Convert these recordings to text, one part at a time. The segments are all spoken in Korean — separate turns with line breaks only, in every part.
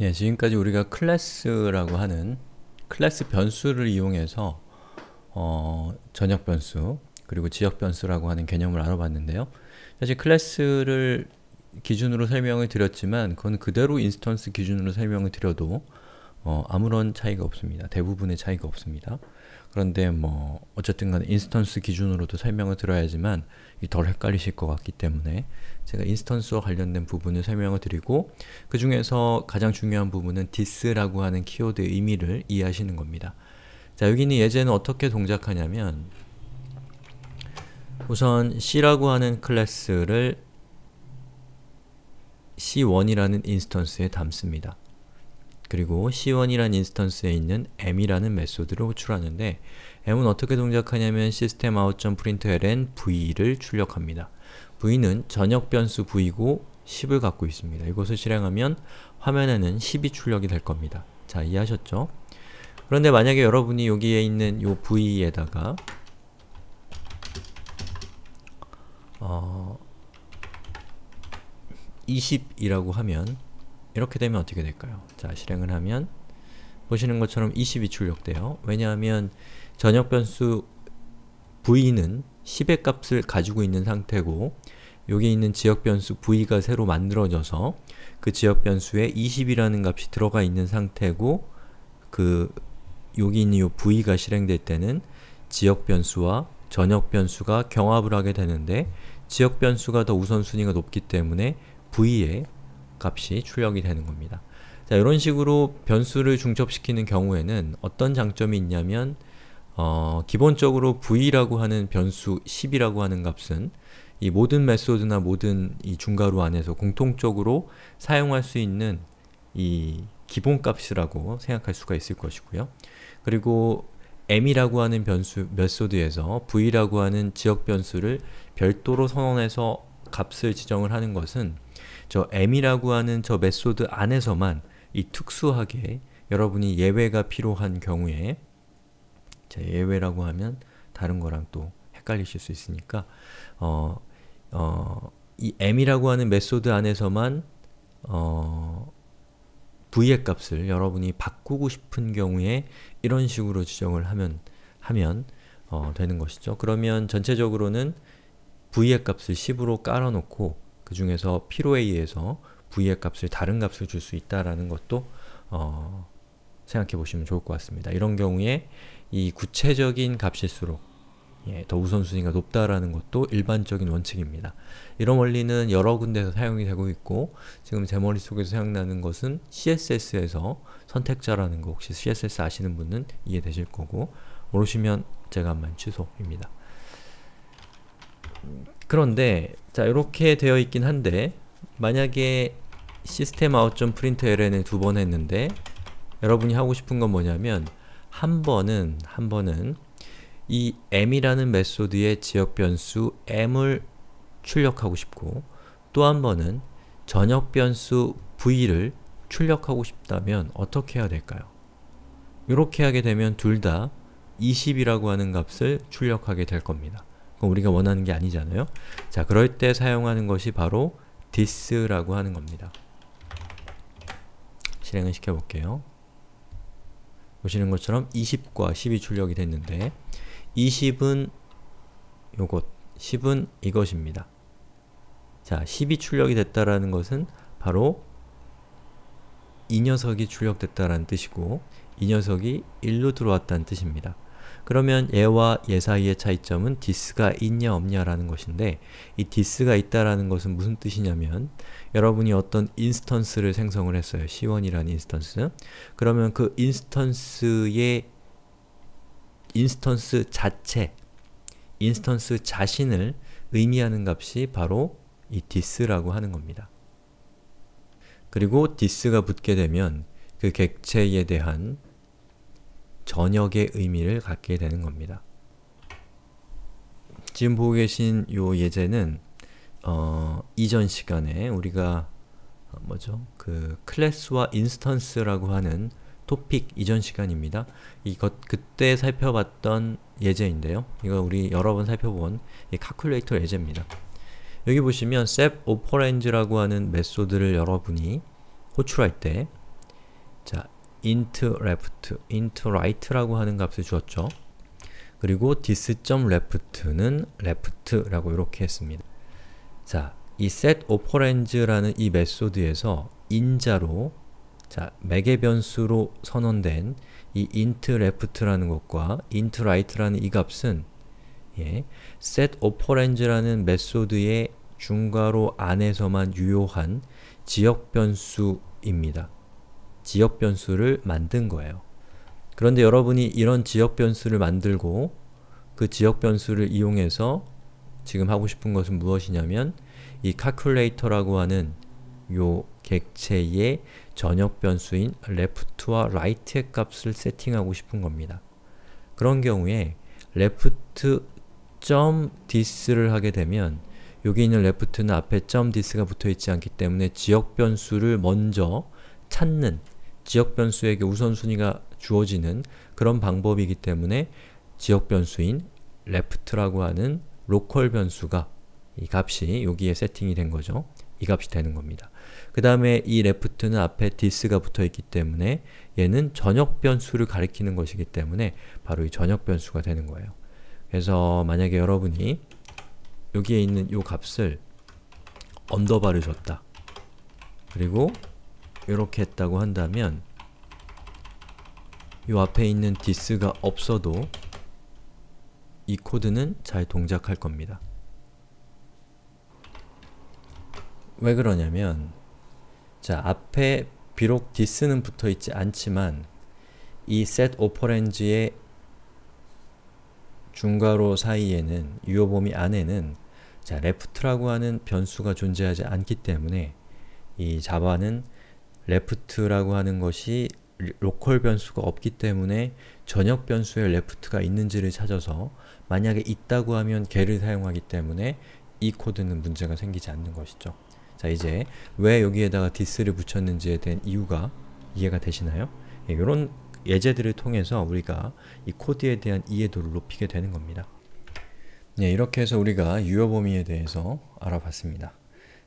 예, 지금까지 우리가 클래스라고 하는 클래스 변수를 이용해서 어, 전역 변수 그리고 지역 변수라고 하는 개념을 알아봤는데요. 사실 클래스를 기준으로 설명을 드렸지만 그건 그대로 인스턴스 기준으로 설명을 드려도 어, 아무런 차이가 없습니다. 대부분의 차이가 없습니다. 그런데 뭐 어쨌든 간 인스턴스 기준으로도 설명을 들어야지만 덜 헷갈리실 것 같기 때문에 제가 인스턴스와 관련된 부분을 설명을 드리고 그 중에서 가장 중요한 부분은 this라고 하는 키워드의 의미를 이해하시는 겁니다. 자 여기 는 예제는 어떻게 동작하냐면 우선 c라고 하는 클래스를 c1이라는 인스턴스에 담습니다. 그리고 c1이란 인스턴스에 있는 m이라는 메소드를 호출하는데 m은 어떻게 동작하냐면 system out.println v를 출력합니다. v는 전역 변수 v고 이 10을 갖고 있습니다. 이것을 실행하면 화면에는 10이 출력이 될 겁니다. 자, 이해하셨죠? 그런데 만약에 여러분이 여기에 있는 요 v에다가 어, 20이라고 하면 이렇게 되면 어떻게 될까요? 자, 실행을 하면 보시는 것처럼 20이 출력돼요. 왜냐하면 전역 변수 v는 10의 값을 가지고 있는 상태고 여기 있는 지역 변수 v가 새로 만들어져서 그 지역 변수에 20이라는 값이 들어가 있는 상태고 그 여기 있는 요 v가 실행될 때는 지역 변수와 전역 변수가 경합을 하게 되는데 지역 변수가 더 우선순위가 높기 때문에 v에 값이 출력이 되는 겁니다. 자, 이런 식으로 변수를 중첩시키는 경우에는 어떤 장점이 있냐면 어, 기본적으로 v라고 하는 변수 10이라고 하는 값은 이 모든 메소드나 모든 이 중괄호 안에서 공통적으로 사용할 수 있는 이 기본값이라고 생각할 수가 있을 것이고요. 그리고 m이라고 하는 변수 메소드에서 v라고 하는 지역 변수를 별도로 선언해서 값을 지정을 하는 것은 저 M이라고 하는 저 메소드 안에서만 이 특수하게 여러분이 예외가 필요한 경우에 자, 예외라고 하면 다른 거랑 또 헷갈리실 수 있으니까 어, 어, 이 m이라고 하는 메소드 안에서만 어, v의 값을 여러분이 바꾸고 싶은 경우에 이런 식으로 지정을 하면 하면 어, 되는 것이죠. 그러면 전체적으로는 v의 값을 10으로 깔아놓고 그 중에서 피로에 의해서 v의 값을 다른 값을 줄 수 있다라는 것도 어, 생각해 보시면 좋을 것 같습니다. 이런 경우에 이 구체적인 값일수록 예, 더 우선순위가 높다라는 것도 일반적인 원칙입니다. 이런 원리는 여러 군데서 사용이 되고 있고 지금 제 머릿속에서 생각나는 것은 CSS에서 선택자라는 거 혹시 CSS 아시는 분은 이해되실 거고 모르시면 제가 한 번 취소입니다. 그런데 자 이렇게 되어 있긴 한데 만약에 시스템 아웃점 프린트 ln을 두 번 했는데 여러분이 하고 싶은 건 뭐냐면 한 번은 한 번은 이 m이라는 메소드의 지역 변수 m을 출력하고 싶고 또 한 번은 전역 변수 v를 출력하고 싶다면 어떻게 해야 될까요? 이렇게 하게 되면 둘 다 20이라고 하는 값을 출력하게 될 겁니다. 그건 우리가 원하는 게 아니잖아요. 자, 그럴 때 사용하는 것이 바로 this라고 하는 겁니다. 실행을 시켜볼게요. 보시는 것처럼 20과 10이 출력이 됐는데 20은 요것, 10은 이것입니다. 자, 10이 출력이 됐다라는 것은 바로 이 녀석이 출력됐다라는 뜻이고 이 녀석이 1로 들어왔다는 뜻입니다. 그러면 얘와 예 사이의 차이점은 디스가 있냐 없냐라는 것인데 이 디스가 있다라는 것은 무슨 뜻이냐면 여러분이 어떤 인스턴스를 생성을 했어요. c1이라는 인스턴스. 그러면 그 인스턴스의 인스턴스 자체, 인스턴스 자신을 의미하는 값이 바로 이 디스라고 하는 겁니다. 그리고 디스가 붙게 되면 그 객체에 대한 저녁의 의미를 갖게 되는 겁니다. 지금 보고 계신 요 예제는 어, 이전 시간에 우리가 어, 뭐죠? 그 클래스와 인스턴스라고 하는 토픽 이전 시간입니다. 이것 그때 살펴봤던 예제인데요. 이거 우리 여러 번 살펴본 이 카큘레이터 예제입니다. 여기 보시면 set o p e r a n d 라고 하는 메소드를 여러분이 호출할 때 자, int left, int right라고 하는 값을 주었죠. 그리고 this.left는 left라고 이렇게 했습니다. 자, 이 set operands라는 이 메소드에서 인자로 자, 맥의 변수로 선언된 이 int left라는 것과 int right라는 이 값은 예, set operands라는 메소드의 중괄호 안에서만 유효한 지역 변수입니다. 지역 변수를 만든 거예요. 그런데 여러분이 이런 지역 변수를 만들고 그 지역 변수를 이용해서 지금 하고 싶은 것은 무엇이냐면 이 calculator라고 하는 요 객체의 전역 변수인 left와 right의 값을 세팅하고 싶은 겁니다. 그런 경우에 left.dis를 하게 되면 여기 있는 left는 앞에 .dis가 붙어있지 않기 때문에 지역 변수를 먼저 찾는 지역 변수에게 우선순위가 주어지는 그런 방법이기 때문에 지역 변수인 left라고 하는 로컬 변수가 이 값이 여기에 세팅이 된 거죠. 이 값이 되는 겁니다. 그 다음에 이 left는 앞에 this가 붙어있기 때문에 얘는 전역 변수를 가리키는 것이기 때문에 바로 이 전역 변수가 되는 거예요. 그래서 만약에 여러분이 여기에 있는 이 값을 언더바를 줬다. 그리고 이렇게 했다고 한다면 이 앞에 있는 디스가 없어도 이 코드는 잘 동작할 겁니다. 왜 그러냐면 자 앞에 비록 디스는 붙어있지 않지만 이 set operand의 중괄호 사이에는 유효 범위 안에는 자 left라고 하는 변수가 존재하지 않기 때문에 이 자바는 레프트라고 하는 것이 로컬 변수가 없기 때문에 전역 변수에 레프트가 있는지를 찾아서 만약에 있다고 하면 개를 사용하기 때문에 이 코드는 문제가 생기지 않는 것이죠. 자 이제 왜 여기에다가 디스를 붙였는지에 대한 이유가 이해가 되시나요? 이런 예, 예제들을 통해서 우리가 이 코드에 대한 이해도를 높이게 되는 겁니다. 네, 이렇게 해서 우리가 유효 범위에 대해서 알아봤습니다.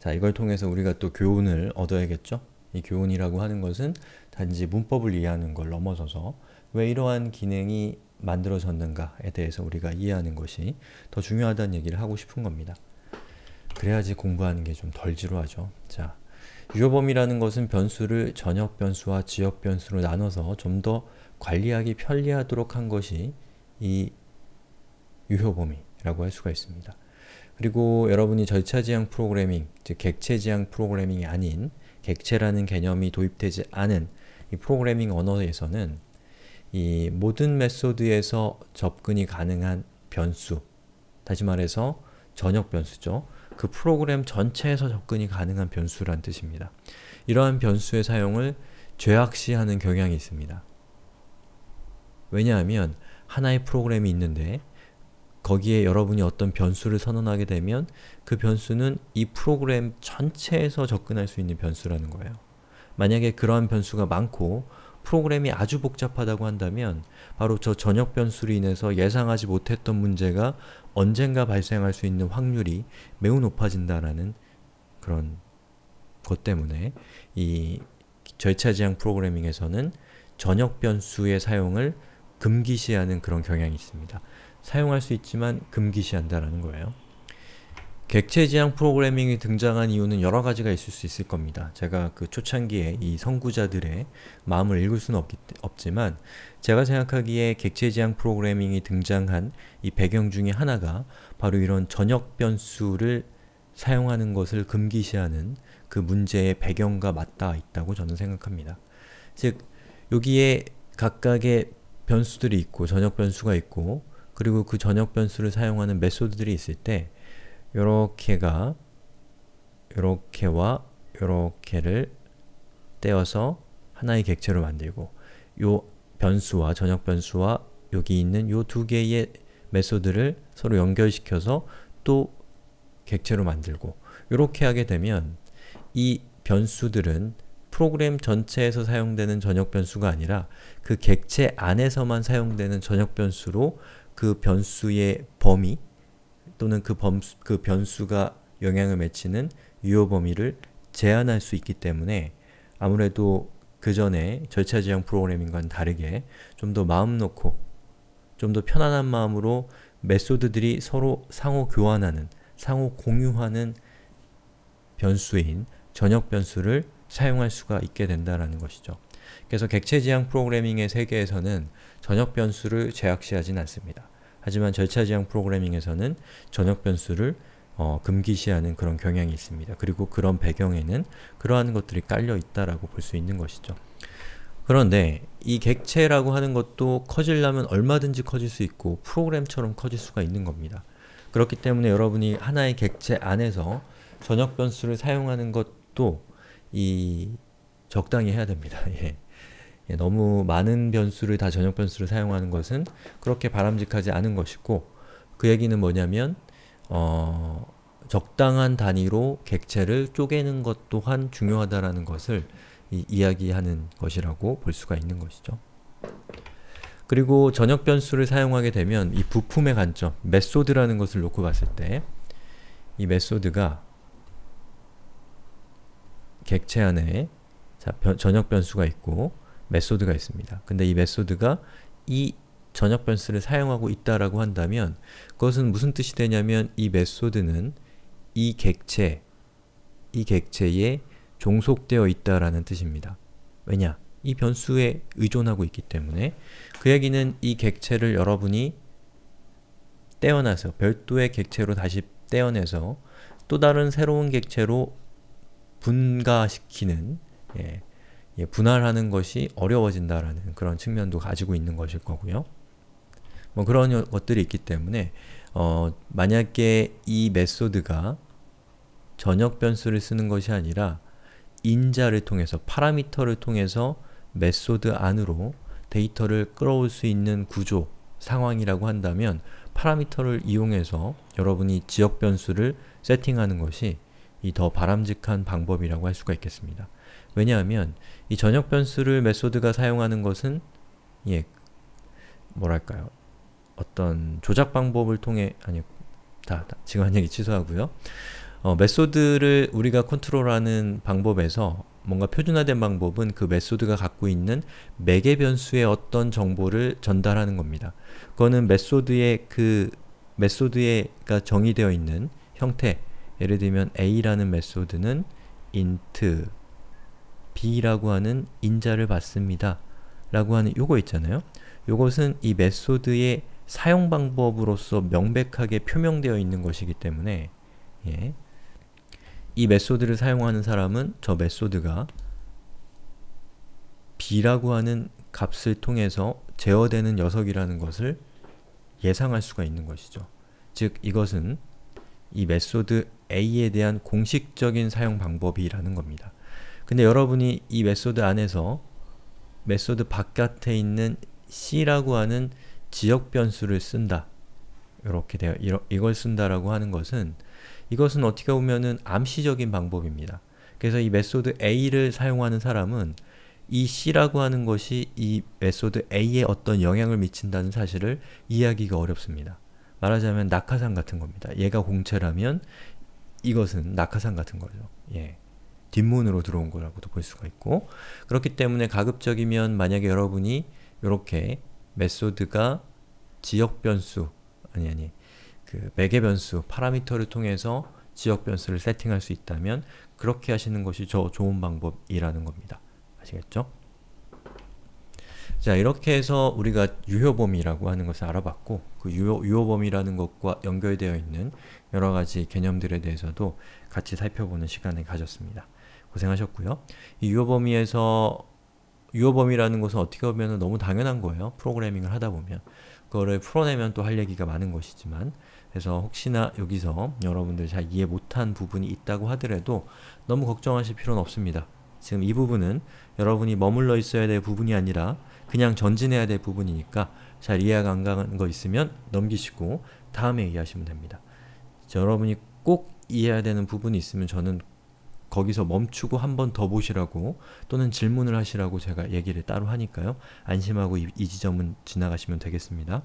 자, 이걸 통해서 우리가 또 교훈을 얻어야겠죠? 이 교훈이라고 하는 것은 단지 문법을 이해하는 걸 넘어서서 왜 이러한 기능이 만들어졌는가에 대해서 우리가 이해하는 것이 더 중요하다는 얘기를 하고 싶은 겁니다. 그래야지 공부하는 게 좀 덜 지루하죠. 자, 유효범위라는 것은 변수를 전역 변수와 지역 변수로 나눠서 좀 더 관리하기 편리하도록 한 것이 이 유효범위라고 할 수가 있습니다. 그리고 여러분이 절차지향 프로그래밍, 즉 객체지향 프로그래밍이 아닌 객체라는 개념이 도입되지 않은 이 프로그래밍 언어에서는 이 모든 메소드에서 접근이 가능한 변수, 다시 말해서 전역 변수죠. 그 프로그램 전체에서 접근이 가능한 변수란 뜻입니다. 이러한 변수의 사용을 죄악시하는 경향이 있습니다. 왜냐하면 하나의 프로그램이 있는데 거기에 여러분이 어떤 변수를 선언하게 되면 그 변수는 이 프로그램 전체에서 접근할 수 있는 변수라는 거예요. 만약에 그러한 변수가 많고 프로그램이 아주 복잡하다고 한다면 바로 저 전역 변수로 인해서 예상하지 못했던 문제가 언젠가 발생할 수 있는 확률이 매우 높아진다라는 그런 것 때문에 이 절차지향 프로그래밍에서는 전역 변수의 사용을 금기시하는 그런 경향이 있습니다. 사용할 수 있지만 금기시한다라는 거예요. 객체지향 프로그래밍이 등장한 이유는 여러 가지가 있을 수 있을 겁니다. 제가 그 초창기에 이 선구자들의 마음을 읽을 수는 없기, 없지만 제가 생각하기에 객체지향 프로그래밍이 등장한 이 배경 중에 하나가 바로 이런 전역 변수를 사용하는 것을 금기시하는 그 문제의 배경과 맞닿아 있다고 저는 생각합니다. 즉, 여기에 각각의 변수들이 있고 전역 변수가 있고 그리고 그 전역 변수를 사용하는 메소드들이 있을 때 요렇게가 요렇게와 요렇게를 떼어서 하나의 객체로 만들고 요 변수와 전역 변수와 여기 있는 요 두 개의 메소드를 서로 연결시켜서 또 객체로 만들고 이렇게 하게 되면 이 변수들은 프로그램 전체에서 사용되는 전역 변수가 아니라 그 객체 안에서만 사용되는 전역 변수로 그 변수의 범위 또는 그, 범수, 그 변수가 영향을 미치는 유효 범위를 제한할 수 있기 때문에 아무래도 그 전에 절차지향 프로그래밍과는 다르게 좀 더 마음 놓고 좀 더 편안한 마음으로 메소드들이 서로 상호 교환하는, 상호 공유하는 변수인 전역 변수를 사용할 수가 있게 된다는 것이죠. 그래서 객체 지향 프로그래밍의 세계에서는 전역 변수를 제약시하진 않습니다. 하지만 절차 지향 프로그래밍에서는 전역 변수를 어, 금기시하는 그런 경향이 있습니다. 그리고 그런 배경에는 그러한 것들이 깔려 있다라고 볼 수 있는 것이죠. 그런데 이 객체라고 하는 것도 커질라면 얼마든지 커질 수 있고 프로그램처럼 커질 수가 있는 겁니다. 그렇기 때문에 여러분이 하나의 객체 안에서 전역 변수를 사용하는 것 것도 이 적당히 해야 됩니다. 예. 예, 너무 많은 변수를 다 전역 변수를 사용하는 것은 그렇게 바람직하지 않은 것이고 그 얘기는 뭐냐면 어, 적당한 단위로 객체를 쪼개는 것 또한 중요하다라는 것을 이, 야기하는 것이라고 볼 수가 있는 것이죠. 그리고 전역 변수를 사용하게 되면 이 부품의 관점, 메소드라는 것을 놓고 봤을 때 이 메소드가 객체 안에 자, 변, 전역 변수가 있고 메소드가 있습니다. 근데 이 메소드가 이 전역 변수를 사용하고 있다라고 한다면 그것은 무슨 뜻이 되냐면 이 메소드는 이 객체, 이 객체에 종속되어 있다라는 뜻입니다. 왜냐? 이 변수에 의존하고 있기 때문에 그 얘기는 이 객체를 여러분이 떼어나서 별도의 객체로 다시 떼어내서 또 다른 새로운 객체로 분가시키는 예, 예, 분할하는 것이 어려워진다라는 그런 측면도 가지고 있는 것일 거고요. 뭐 그런 것들이 있기 때문에 어, 만약에 이 메소드가 전역 변수를 쓰는 것이 아니라 인자를 통해서, 파라미터를 통해서 메소드 안으로 데이터를 끌어올 수 있는 구조, 상황이라고 한다면 파라미터를 이용해서 여러분이 지역 변수를 세팅하는 것이 이더 바람직한 방법이라고 할 수가 있겠습니다. 왜냐하면 이 전역 변수를 메소드가 사용하는 것은 예 뭐랄까요 어떤 조작 방법을 통해 아니 다, 다 지금 한 얘기 취소하고요. 어, 메소드를 우리가 컨트롤하는 방법에서 뭔가 표준화된 방법은 그 메소드가 갖고 있는 매개 변수의 어떤 정보를 전달하는 겁니다. 그거는 메소드의 그 메소드에가 그러니까 정의되어 있는 형태 예를 들면 a라는 메소드는 int b라고 하는 인자를 받습니다. 라고 하는 요거 있잖아요. 요것은 이 메소드의 사용 방법으로서 명백하게 표명되어 있는 것이기 때문에 예. 이 메소드를 사용하는 사람은 저 메소드가 b라고 하는 값을 통해서 제어되는 녀석이라는 것을 예상할 수가 있는 것이죠. 즉 이것은 이 메소드 A에 대한 공식적인 사용 방법이라는 겁니다. 근데 여러분이 이 메소드 안에서 메소드 바깥에 있는 C라고 하는 지역 변수를 쓴다. 이렇게 돼요. 이러, 이걸 쓴다라고 하는 것은 이것은 어떻게 보면은 암시적인 방법입니다. 그래서 이 메소드 A를 사용하는 사람은 이 C라고 하는 것이 이 메소드 A에 어떤 영향을 미친다는 사실을 이해하기가 어렵습니다. 말하자면 낙하산 같은 겁니다. 얘가 공체라면 이것은 낙하산 같은 거죠. 예. 뒷문으로 들어온 거라고도 볼 수가 있고 그렇기 때문에 가급적이면 만약에 여러분이 이렇게 메소드가 지역 변수 아니 아니 그 매개 변수 파라미터를 통해서 지역 변수를 세팅할 수 있다면 그렇게 하시는 것이 저 좋은 방법이라는 겁니다. 아시겠죠? 자 이렇게 해서 우리가 유효범위라고 하는 것을 알아봤고 그 유효, 유효범위라는 것과 연결되어 있는 여러 가지 개념들에 대해서도 같이 살펴보는 시간을 가졌습니다. 고생하셨고요. 이 유효범위에서 유효범위라는 것은 어떻게 보면 너무 당연한 거예요. 프로그래밍을 하다 보면. 그거를 풀어내면 또 할 얘기가 많은 것이지만 그래서 혹시나 여기서 여러분들 잘 이해 못한 부분이 있다고 하더라도 너무 걱정하실 필요는 없습니다. 지금 이 부분은 여러분이 머물러 있어야 될 부분이 아니라 그냥 전진해야 될 부분이니까 잘 이해가 안 가는 거 있으면 넘기시고 다음에 이해하시면 됩니다. 여러분이 꼭 이해해야 되는 부분이 있으면 저는 거기서 멈추고 한 번 더 보시라고 또는 질문을 하시라고 제가 얘기를 따로 하니까요. 안심하고 이, 이 지점은 지나가시면 되겠습니다.